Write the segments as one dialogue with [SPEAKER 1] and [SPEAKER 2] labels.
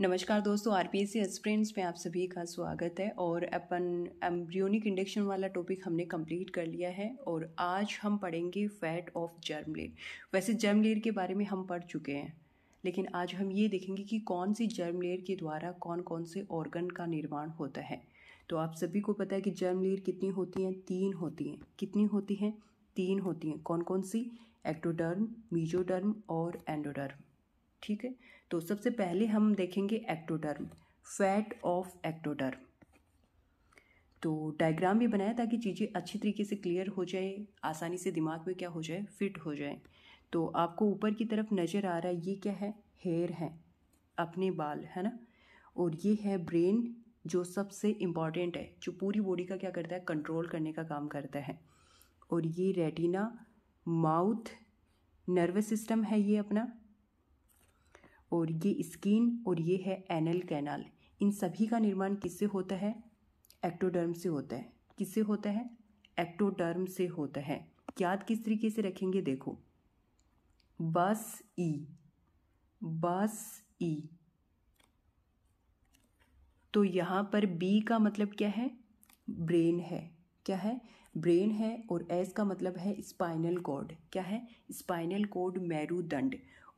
[SPEAKER 1] नमस्कार दोस्तों R P S एस्प्रेंट्स में आप सभी का स्वागत है और अपन एम्ब्रियोनिक इंडक्शन वाला टॉपिक हमने कंप्लीट कर लिया है और आज हम पढ़ेंगे फैट ऑफ जर्म लेयर वैसे जर्म लेयर के बारे में हम पढ़ चुके हैं लेकिन आज हम ये देखेंगे कि कौन सी जर्म लेयर के द्वारा कौन कौन से ऑर्गन का निर्माण होता है तो आप सभी को पता है कि जर्म लेयर कितनी होती हैं तीन होती हैं कितनी होती हैं तीन होती हैं कौन कौन सी एक्टोडर्म मीजोडर्म और एंडोडर्म ठीक है तो सबसे पहले हम देखेंगे एक्टोटर्म फैट ऑफ एक्टोटर्म तो डायग्राम भी बनाया ताकि चीज़ें अच्छी तरीके से क्लियर हो जाए आसानी से दिमाग में क्या हो जाए फिट हो जाए तो आपको ऊपर की तरफ नज़र आ रहा है ये क्या है हेयर है अपने बाल है ना और ये है ब्रेन जो सबसे इम्पॉर्टेंट है जो पूरी बॉडी का क्या करता है कंट्रोल करने का काम करता है और ये रेटिना माउथ नर्वस सिस्टम है ये अपना और ये स्किन और ये है एनल कैनाल इन सभी का निर्माण किससे होता है एक्टोडर्म से होता है किससे होता है एक्टोडर्म से होता है याद किस तरीके से रखेंगे देखो बस ई बस ई तो यहाँ पर बी का मतलब क्या है ब्रेन है क्या है ब्रेन है और एस का मतलब है स्पाइनल कॉर्ड क्या है स्पाइनल कॉर्ड मेरुदंड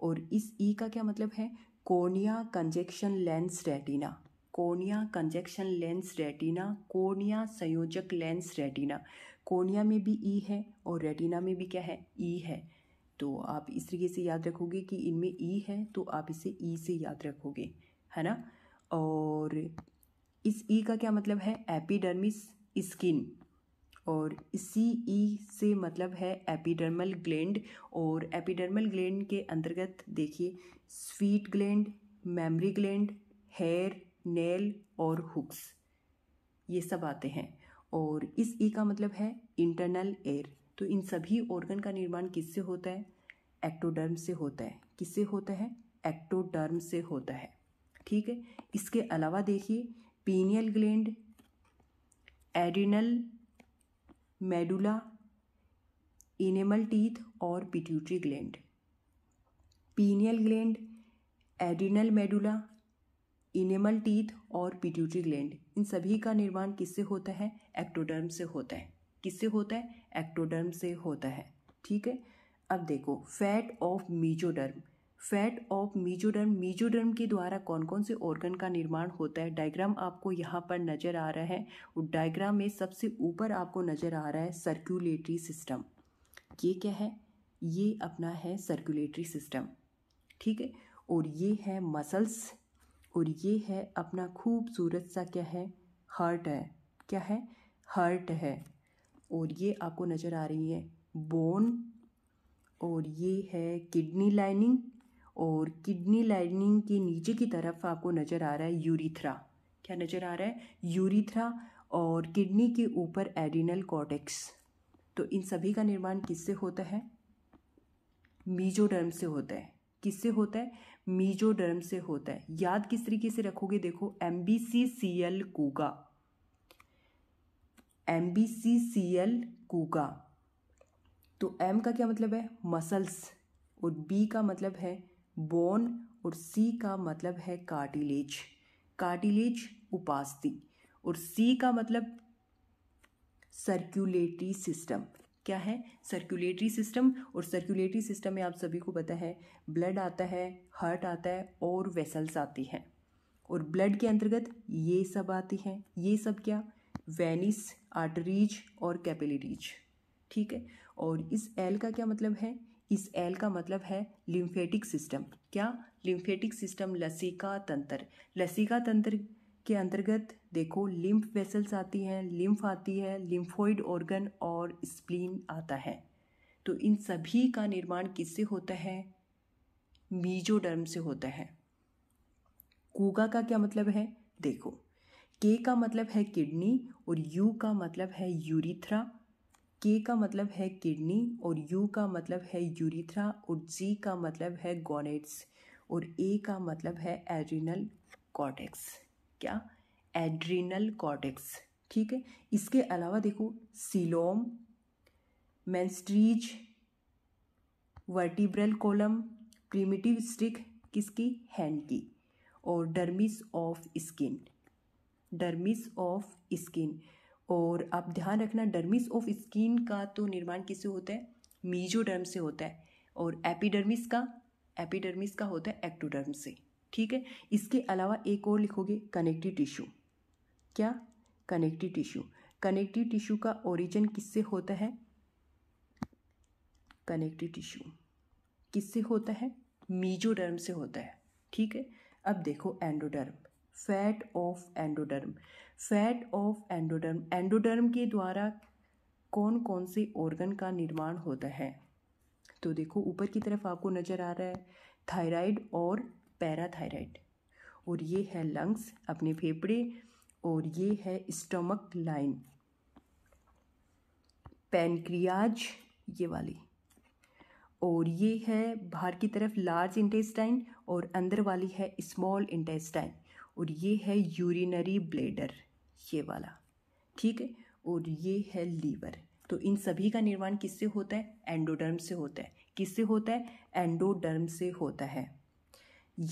[SPEAKER 1] और इस ई e का क्या मतलब है cornea conjunctiva lens retina cornea conjunctiva lens retina cornea संयोजक लेंस रेटिना कोर्निया में भी ई e है और रेटिना में भी क्या है ई e है तो आप इस तरीके से याद रखोगे कि इनमें ई है तो आप इसे ई से याद रखोगे है ना और इस ई का क्या मतलब है एपिडर्मिस स्किन और सी ई से मतलब है एपिडर्मल ग्लैंड और एपिडर्मल ग्लैंड के अंतर्गत देखिए sweat gland mammary gland hair nail और हुक्स ये सब आते हैं और इस ई का मतलब है इंटरनल एयर तो इन सभी ऑर्गन का निर्माण किससे होता है एक्टोडर्म से होता है किससे होता है एक्टोडर्म से होता है ठीक है इसके अलावा देखिए pineal gland adrenal medulla enamel teeth और pituitary gland pineal gland adrenal medulla enamel teeth और पिट्यूटरी ग्लैंड इन सभी का निर्माण किससे होता है एक्टोडर्म से होता है किससे होता है एक्टोडर्म से होता है ठीक है अब देखो fate of mesoderm fate of mesoderm mesoderm के द्वारा कौन कौन से ऑर्गन का निर्माण होता है डायग्राम आपको यहाँ पर नज़र आ रहा है और डायग्राम में सबसे ऊपर आपको नज़र आ रहा है सर्कुलेटरी सिस्टम ये क्या है ये अपना है सर्कुलेटरी सिस्टम ठीक है और ये है मसल्स और ये है अपना खूबसूरत सा क्या है हार्ट है क्या है हार्ट है और ये आपको नज़र आ रही है बोन और ये है किडनी लाइनिंग और किडनी लाइनिंग के नीचे की तरफ आपको नज़र आ रहा है यूरीथ्रा क्या नज़र आ रहा है यूरीथ्रा और किडनी के ऊपर एडिनल कॉटेक्स तो इन सभी का निर्माण किससे होता है मीजोडर्म से होता है किससे होता है मीजोडर्म से होता है याद किस तरीके से रखोगे देखो M B C C L कूगा M B C C L कूगा तो एम का क्या मतलब है मसल्स और बी का मतलब है बोन और सी का मतलब है कार्टिलेज कार्टिलेज उपास्थि और सी का मतलब सर्कुलेटरी सिस्टम क्या है सर्कुलेटरी सिस्टम और सर्कुलेटरी सिस्टम में आप सभी को पता है ब्लड आता है हार्ट आता है और वेसल्स आती हैं और ब्लड के अंतर्गत ये सब आती हैं ये सब क्या वेनिस आर्टरीज और कैपिलरीज ठीक है और इस एल का क्या मतलब है इस एल का मतलब है लिम्फेटिक सिस्टम क्या लिम्फेटिक सिस्टम लसिका तंत्र लसिका तंत्र के अंतर्गत देखो लिम्फ वेसल्स आती हैं लिम्फ आती है लिम्फोइड ऑर्गन और स्प्लीन आता है तो इन सभी का निर्माण किससे होता है मीजोडर्म से होता है कूगा का क्या मतलब है देखो के का मतलब है किडनी और यू का मतलब है यूरिथ्रा के का मतलब है किडनी और यू का मतलब है यूरिथ्रा और जी का मतलब है गोनेट्स और ए का मतलब है एड्रिनल कॉर्टेक्स क्या एड्रिनल कॉर्टेक्स ठीक है इसके अलावा देखो coelom mesenteries vertebral column primitive streak किसकी हैंड की और dermis of skin dermis of skin और आप ध्यान रखना डर्मिस ऑफ स्किन का तो निर्माण किससे होता है मीजोडर्म से होता है और एपिडर्मिस का एपिडर्मिस का होता है एक्टोडर्म से ठीक है इसके अलावा एक और लिखोगे कनेक्टिव टिश्यू क्या कनेक्टिव टिश्यू कनेक्टिव टिश्यू का ओरिजिन किससे होता है कनेक्टिव टिश्यू किससे होता है मीजोडर्म से होता है ठीक है अब देखो endoderm fate of endoderm fate of endoderm endoderm के द्वारा कौन कौन से ऑर्गन का निर्माण होता है तो देखो ऊपर की तरफ आपको नज़र आ रहा है थायराइड और पैराथायराइड और ये है लंग्स अपने फेफड़े और ये है स्टमक लाइन पैनक्रियाज ये वाली और ये है बाहर की तरफ लार्ज इंटेस्टाइन और अंदर वाली है स्मॉल इंटेस्टाइन और ये है यूरिनरी ब्लेडर ये वाला ठीक है और ये है लीवर तो इन सभी का निर्माण किससे होता है एंडोडर्म से होता है किससे होता है एंडोडर्म से होता है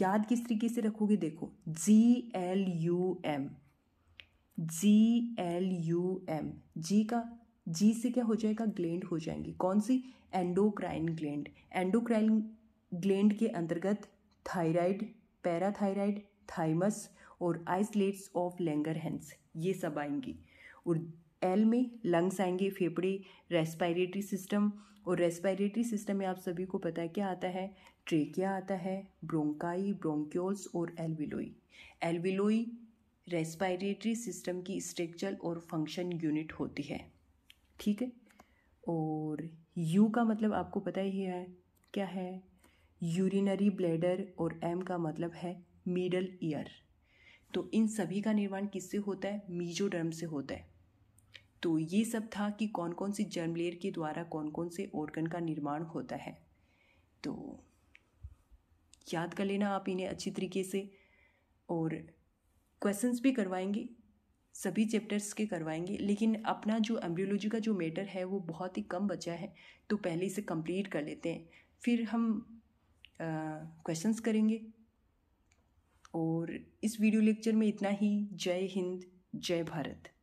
[SPEAKER 1] याद किस तरीके से रखोगे देखो G L U M G L U M G का जी से क्या हो जाएगा ग्लैंड हो जाएंगी कौन सी एंडोक्राइन ग्लैंड एंडोक्राइन ग्लैंड के अंतर्गत थायराइड पैराथायराइड थाइमस और आइसलेट्स ऑफ हैंस ये सब आएंगी और एल में लंग्स आएंगे फेफड़े रेस्पायरेटरी सिस्टम और रेस्पायरेटरी सिस्टम में आप सभी को पता है क्या आता है ट्रेकिया आता है ब्रोंकाई ब्रोंक्योल्स और एलविलोई एलविलोई रेस्पायरेटरी सिस्टम की स्ट्रक्चर और फंक्शन यूनिट होती है ठीक है और यू का मतलब आपको पता ही है क्या है यूरिनरी ब्लैडर और एम का मतलब है मिडल ईयर तो इन सभी का निर्माण किससे होता है मीजोडर्म से होता है तो ये सब था कि कौन कौन सी जर्म लेयर के द्वारा कौन कौन से ऑर्गन का निर्माण होता है तो याद कर लेना आप इन्हें अच्छी तरीके से और क्वेश्चंस भी करवाएंगे सभी चैप्टर्स के करवाएंगे लेकिन अपना जो एम्ब्रियोलॉजी का जो मैटर है वो बहुत ही कम बचा है तो पहले इसे कंप्लीट कर लेते हैं फिर हम क्वेश्चंस करेंगे और इस वीडियो लेक्चर में इतना ही जय हिंद जय भारत